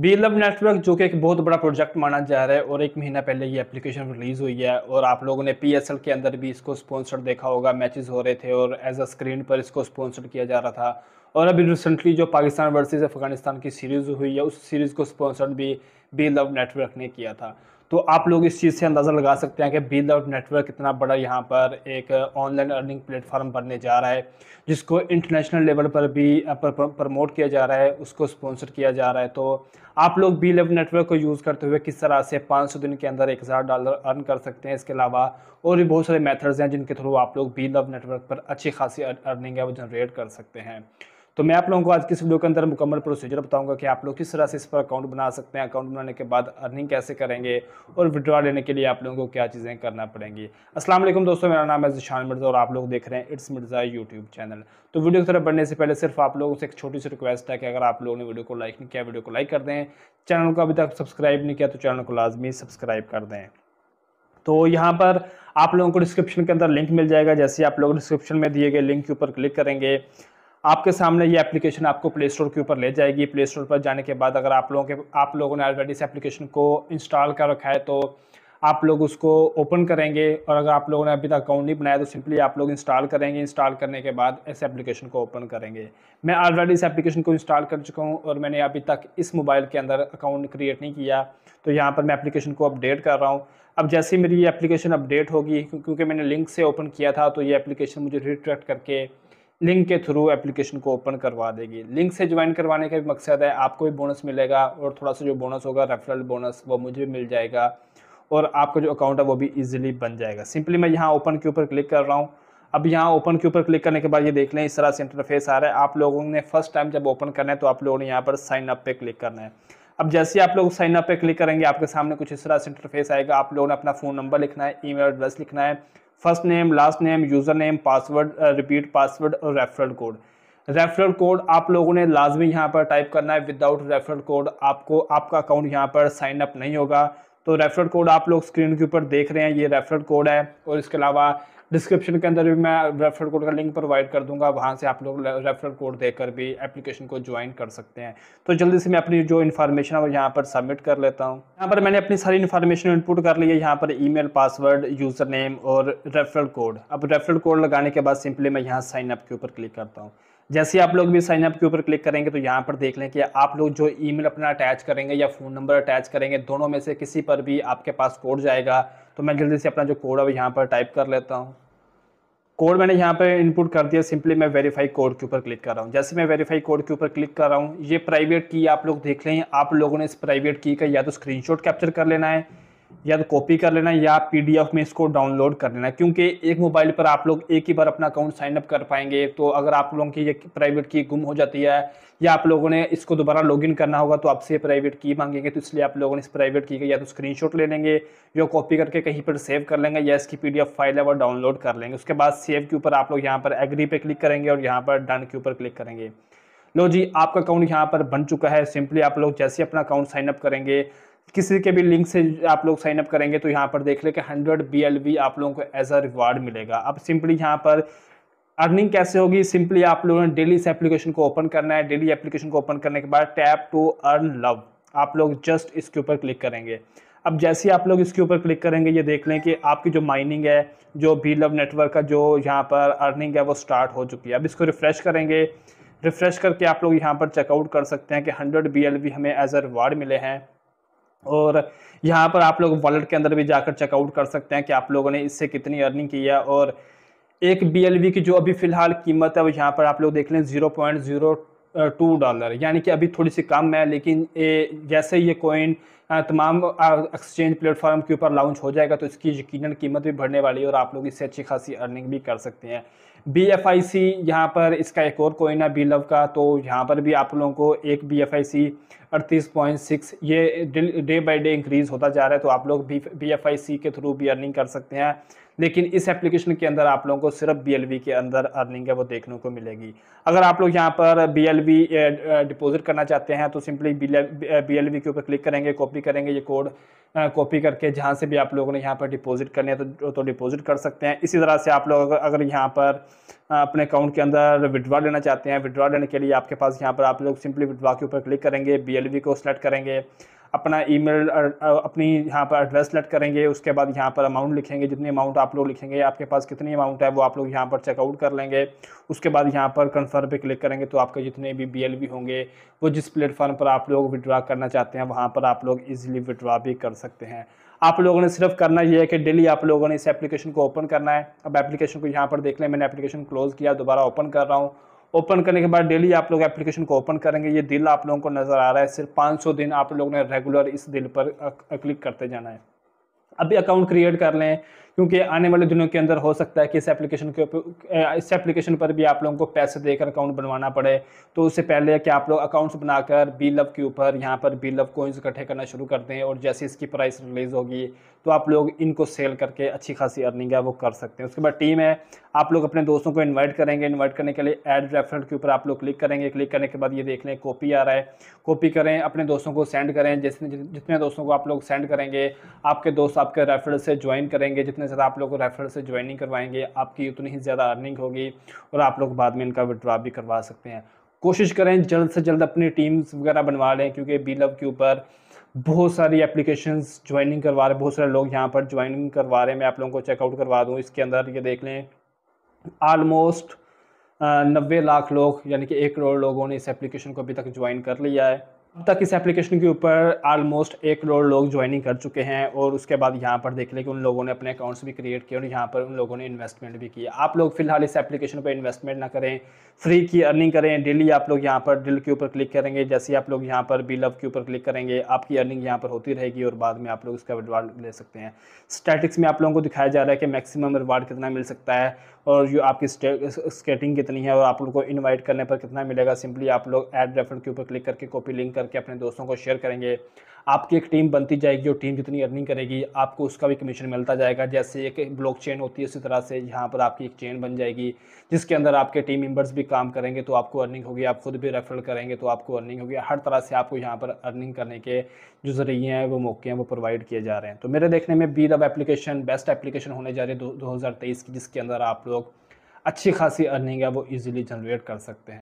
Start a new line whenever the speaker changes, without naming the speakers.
B love network जो कि एक बहुत बड़ा प्रोजेक्ट माना जा रहा है और एक महीना पहले ये एप्लीकेशन रिलीज़ हुई है और आप लोगों ने पी के अंदर भी इसको स्पॉन्सर्ड देखा होगा मैचेस हो रहे थे और एज अ स्क्रीन पर इसको स्पॉन्सर्ड किया जा रहा था और अभी रिसेंटली जो पाकिस्तान वर्सेज अफगानिस्तान की सीरीज़ हुई है उस सीरीज़ को स्पॉन्सर्ड भी बी लव नेटवर्क ने किया था तो आप लोग इस चीज़ से अंदाज़ा लगा सकते हैं कि बी लव नेटवर्क कितना बड़ा यहाँ पर एक ऑनलाइन अर्निंग प्लेटफार्म बनने जा रहा है जिसको इंटरनेशनल लेवल पर भी प्रमोट किया जा रहा है उसको स्पॉन्सर किया जा रहा है तो आप लोग बी आउट नेटवर्क को यूज़ करते हुए किस तरह से पाँच दिन के अंदर एक हज़ार डॉलर अर्न कर सकते हैं इसके अलावा और भी बहुत सारे मैथड्स हैं जिनके थ्रू आप लोग बी आउट नेटवर्क पर अच्छी खासी अर्निंग है वो जनरेट कर सकते हैं तो मैं आप लोगों को आज किस वीडियो के अंदर मुकम्मल प्रोसीजर बताऊंगा कि आप लोग किस तरह से इस पर अकाउंट बना सकते हैं अकाउंट बनाने के बाद अर्निंग कैसे करेंगे और विड्रॉ लेने के लिए आप लोगों को क्या चीज़ें करना पड़ेंगी असलम दोस्तों मेरा नाम है जिशान मिर्ज़ा और आप लोग देख रहे हैं इट्स मिर्ज़ा यूट्यूब चैनल तो वीडियो की तरफ बढ़ने से पहले सिर्फ आप लोगों से एक छोटी सी रिक्वेस्ट है कि अगर आप लोगों ने वीडियो को लाइक नहीं किया वीडियो को लाइक कर दें चैनल को अभी तक सब्सक्राइब नहीं किया तो चैनल को लाजमी सब्सक्राइब कर दें तो यहाँ पर आप लोगों को डिस्क्रिप्शन के अंदर लिंक मिल जाएगा जैसे आप लोग डिस्क्रिप्शन में दिए गए लिंक के ऊपर क्लिक करेंगे आपके सामने ये एप्लीकेशन आपको प्ले स्टोर के ऊपर ले जाएगी प्ले स्टोर पर जाने के बाद अगर आप लोगों के आप लोगों ने ऑलरेडी इस एप्लीकेशन को इंस्टॉल कर रखा है तो आप लोग उसको ओपन करेंगे और अगर आप लोगों ने अभी तक अकाउंट नहीं बनाया तो सिंपली आप लोग इंस्टॉल करेंगे इंस्टॉल करने के बाद इस एप्लीकेशन को ओपन करेंगे मैं ऑलरेडी इस एप्लीकेशन को इंस्टॉल कर चुका हूँ और मैंने अभी तक इस मोबाइल के अंदर अकाउंट क्रिएट नहीं किया तो यहाँ पर मैं एप्लीकेशन को अपडेट कर रहा हूँ अब जैसे मेरी ये एप्लीकेशन अपडेट होगी क्योंकि मैंने लिंक से ओपन किया था तो ये एप्लीकेशन मुझे रिट्रैक्ट करके लिंक के थ्रू एप्लीकेशन को ओपन करवा देगी लिंक से ज्वाइन करवाने का भी मकसद है आपको भी बोनस मिलेगा और थोड़ा सा जो बोनस होगा रेफरल बोनस वो मुझे भी मिल जाएगा और आपका जो अकाउंट है वो भी इजीली बन जाएगा सिंपली मैं यहाँ ओपन के ऊपर क्लिक कर रहा हूँ अब यहाँ ओपन के ऊपर क्लिक करने के बाद ये देख लें इस तरह से इंटरफेस आ रहा है आप लोगों ने फर्स्ट टाइम जब ओपन करना है तो आप लोगों ने यहाँ पर साइन अप पे क्लिक करना है अब जैसे आप लोग साइन अप पे क्लिक करेंगे आपके सामने कुछ इस तरह से इंटरफेस आएगा आप लोगों ने अपना फ़ोन नंबर लिखना है ईमेल एड्रेस लिखना है first name last name user name password repeat password और रेफरल कोड रेफरल कोड आप लोगों ने लाजमी यहाँ पर टाइप करना है विदाउट रेफरल कोड आपको आपका अकाउंट यहाँ पर साइन अप नहीं होगा तो रेफरल कोड आप लोग स्क्रीन के ऊपर देख रहे हैं ये रेफरल कोड है और इसके अलावा डिस्क्रिप्शन के अंदर भी मैं रेफरल कोड का लिंक प्रोवाइड कर दूंगा वहाँ से आप लोग रेफरल कोड देकर भी एप्लीकेशन को ज्वाइन कर सकते हैं तो जल्दी से मैं अपनी जो इन्फॉर्मेशन है वो यहाँ पर सबमिट कर लेता हूँ यहाँ पर मैंने अपनी सारी इन्फॉर्मेशन इनपुट कर ली है यहाँ पर ई पासवर्ड यूज़र नेम और रेफरल कोड अब रेफरल कोड लगाने के बाद सिंपली मैं यहाँ साइन अप के ऊपर क्लिक करता हूँ जैसे आप लोग भी साइन अप के ऊपर क्लिक करेंगे तो यहाँ पर देख लें कि आप लोग जो ईमेल अपना अटैच करेंगे या फ़ोन नंबर अटैच करेंगे दोनों में से किसी पर भी आपके पास कोड जाएगा तो मैं जल्दी से अपना जो कोड है वो यहाँ पर टाइप कर लेता हूँ कोड मैंने यहाँ पर इनपुट कर दिया सिंपली मैं वेरीफाई कोड के ऊपर क्लिक कर रहा हूँ जैसे मैं वेरीफाई कोड के ऊपर क्लिक कर रहा हूँ ये प्राइवेट की आप लोग देख लें आप लोगों ने इस प्राइवेट की का या तो स्क्रीनशॉट कैप्चर कर लेना है या तो कॉपी कर लेना या पीडीएफ में इसको डाउनलोड कर लेना क्योंकि एक मोबाइल पर आप लोग एक ही बार अपना अकाउंट साइन अप कर पाएंगे तो अगर आप लोगों की ये प्राइवेट की गुम हो जाती है या आप लोगों ने इसको दोबारा लॉगिन करना होगा तो आपसे प्राइवेट की मांगेंगे तो इसलिए आप लोगों ने इस प्राइवेट की या तो स्क्रीनशॉट ले लेंगे या कॉपी करके कहीं पर सेव कर लेंगे या इसकी पी फाइल है वो डाउनलोड कर लेंगे उसके बाद सेव के ऊपर आप लोग यहाँ पर एग्री पे क्लिक करेंगे और यहाँ पर डन के ऊपर क्लिक करेंगे लो जी आपका अकाउंट यहाँ पर बन चुका है सिंपली आप लोग जैसे अपना अकाउंट साइनअप करेंगे किसी के भी लिंक से आप लोग साइनअप करेंगे तो यहाँ पर देख ले कि हंड्रेड बी आप लोगों को एज अ रिवार्ड मिलेगा अब सिंपली यहाँ पर अर्निंग कैसे होगी सिंपली आप लोगों ने डेली इस एप्लीकेशन को ओपन करना है डेली एप्लीकेशन को ओपन करने के बाद टैप टू अर्न लव आप लोग जस्ट इसके ऊपर क्लिक करेंगे अब जैसे ही आप लोग इसके ऊपर क्लिक करेंगे ये देख लें कि आपकी जो माइनिंग है जो बी लव नेटवर्क का जो यहाँ पर अर्निंग है वो स्टार्ट हो चुकी है अब इसको रिफ़्रेश करेंगे रिफ़्रेश करके आप लोग यहाँ पर चेकआउट कर सकते हैं कि हंड्रेड बी हमें एज अ रिवार्ड मिले हैं और यहाँ पर आप लोग वॉलेट के अंदर भी जाकर चेकआउट कर सकते हैं कि आप लोगों ने इससे कितनी अर्निंग की है और एक बी की जो अभी फ़िलहाल कीमत है वो यहाँ पर आप लोग देख लें zero point zero two dollar यानी कि अभी थोड़ी सी कम है लेकिन ए, जैसे ये कोइन तमाम एक्सचेंज प्लेटफॉर्म के ऊपर लॉन्च हो जाएगा तो इसकी यकीन कीमत भी बढ़ने वाली है और आप लोग इससे अच्छी खासी अर्निंग भी कर सकते हैं बी एफ आई सी यहाँ पर इसका एक और कोइन है बी लव का तो यहाँ पर भी आप लोगों को एक बी एफ आई सी अड़तीस पॉइंट सिक्स ये डे बाई डे इंक्रीज़ होता जा रहा है तो आप लोग B B F I C के थ्रू भी अर्निंग कर सकते हैं लेकिन इस एप्लीकेशन के अंदर आप लोगों को सिर्फ बी के अंदर अर्निंग है वो देखने को मिलेगी अगर आप लोग यहाँ पर बी डिपॉजिट करना चाहते हैं तो सिंपली बी के ऊपर क्लिक करेंगे कॉपी करेंगे ये कोड कॉपी करके जहाँ से भी आप लोगों ने यहाँ पर डिपॉजिट करने हैं तो, तो डिपॉजिट तो कर सकते हैं इसी तरह से आप लोग अगर यहाँ पर अपने अकाउंट के अंदर विड्रॉ लेना चाहते हैं विड्रॉ लेने के लिए आपके पास यहाँ पर आप लोग सिंपली विड्रॉ के ऊपर क्लिक करेंगे बी को सेलेक्ट करेंगे अपना ईमेल अपनी यहाँ पर एड्रेस लेट करेंगे उसके बाद यहाँ पर अमाउंट लिखेंगे जितनी अमाउंट आप लोग लिखेंगे आपके पास कितनी अमाउंट है वो आप लोग यहाँ पर चेकआउट कर लेंगे उसके बाद यहाँ पर कन्फर्म पर क्लिक करेंगे तो आपके जितने भी बी होंगे वो जिस प्लेटफॉर्म पर आप लोग विड्रा करना चाहते हैं वहाँ पर आप लोग ईजिली विड्रा भी कर सकते हैं आप लोगों ने सिर्फ करना यह है कि डेली आप लोगों ने इस एप्लीकेशन को ओपन करना है अब एप्लीकेशन को यहाँ पर देख लें मैंने एप्लीकेशन क्लोज़ किया दोबारा ओपन कर रहा हूँ ओपन करने के बाद डेली आप लोग एप्लीकेशन को ओपन करेंगे ये दिल आप लोगों को नज़र आ रहा है सिर्फ पाँच दिन आप लोगों ने रेगुलर इस दिल पर क्लिक करते जाना है अभी अकाउंट क्रिएट कर लें क्योंकि आने वाले दिनों के अंदर हो सकता है कि इस एप्लीकेशन के इस एप्लीकेशन पर भी आप लोगों को पैसे देकर अकाउंट बनवाना पड़े तो उससे पहले कि आप लोग अकाउंट्स बनाकर बी लव के ऊपर यहाँ पर बी लव कोइंस इकट्ठे करना शुरू कर दें और जैसे इसकी प्राइस रिलीज़ होगी तो आप लोग इनको सेल करके अच्छी खासी अर्निंग है वो कर सकते हैं उसके बाद टीम है आप लोग अपने दोस्तों को इन्वाइट करेंगे इन्वाइट करने के लिए एड रेफरेंट के ऊपर आप लोग क्लिक करेंगे क्लिक करने के बाद ये देख लें कॉपी आ रहा है कॉपी करें अपने दोस्तों को सेंड करें जितने जितने दोस्तों को आप लोग सेंड करेंगे आपके दोस्त आपके रेफरेंस से ज्वाइन करेंगे जितने ज़्यादा आप लोग को रेफरल से ज्वाइनिंग करवाएंगे आपकी उतनी ही ज़्यादा अर्निंग होगी और आप लोग बाद में इनका विड्रॉ भी करवा सकते हैं कोशिश करें जल्द से जल्द अपनी टीम्स वगैरह बनवा लें क्योंकि बी लव के ऊपर बहुत सारी एप्लीकेशंस ज्वाइनिंग करवा रहे हैं बहुत सारे लोग यहाँ पर ज्वाइनिंग करवा रहे हैं मैं आप लोगों को चेकआउट करवा दूँ इसके अंदर ये देख लें आलमोस्ट नब्बे लाख लोग यानी कि एक करोड़ लोगों ने इस एप्लीकेशन को अभी तक ज्वाइन कर लिया है अब तक इस एप्लीकेशन के ऊपर आलमोस्ट एक करोड़ लोग ज्वाइनिंग कर चुके हैं और उसके बाद यहाँ पर देख लें कि उन लोगों ने अपने अकाउंट्स भी क्रिएट किए और यहाँ पर उन लोगों ने इन्वेस्टमेंट भी किया आप लोग फिलहाल इस एप्लीकेशन पर इन्वेस्टमेंट ना करें फ्री की अर्निंग करें डेली आप लोग यहाँ पर डिल के ऊपर क्लिक करेंगे जैसे आप लोग यहाँ पर बिल अप के ऊपर क्लिक करेंगे आपकी अर्निंग यहाँ पर होती रहेगी और बाद में आप लोग इसका रिवार्ड ले सकते हैं स्टैटिक्स में आप लोगों को दिखाया जा रहा है कि मैक्सिमम रिवार्ड कितना मिल सकता है और जो आपकी स्केटिंग कितनी है और आप लोग को इन्वाइट करने पर कितना मिलेगा सिंपली आप लोग एड रेफर के ऊपर क्लिक करके कॉपी लिंक करके अपने दोस्तों को शेयर करेंगे आपकी एक टीम बनती जाएगी जो टीम जितनी अर्निंग करेगी आपको उसका भी कमीशन मिलता जाएगा जैसे एक ब्लॉक चेन होती है उसी तरह से यहाँ पर आपकी एक चेन बन जाएगी जिसके अंदर आपके टीम मेम्बर्स भी काम करेंगे तो आपको अर्निंग होगी आप खुद भी रेफर करेंगे तो आपको अर्निंग होगी हर तरह से आपको यहाँ पर अर्निंग करने के जो जरिए हैं वो मौके हैं वो प्रोवाइड किए जा रहे हैं तो मेरे देखने में बी दब एप्लीकेशन बेस्ट एप्लीकेशन होने जा रही है दो की जिसके अंदर आप लोग अच्छी खासी अर्निंग है वो ईजिली जनरेट कर सकते हैं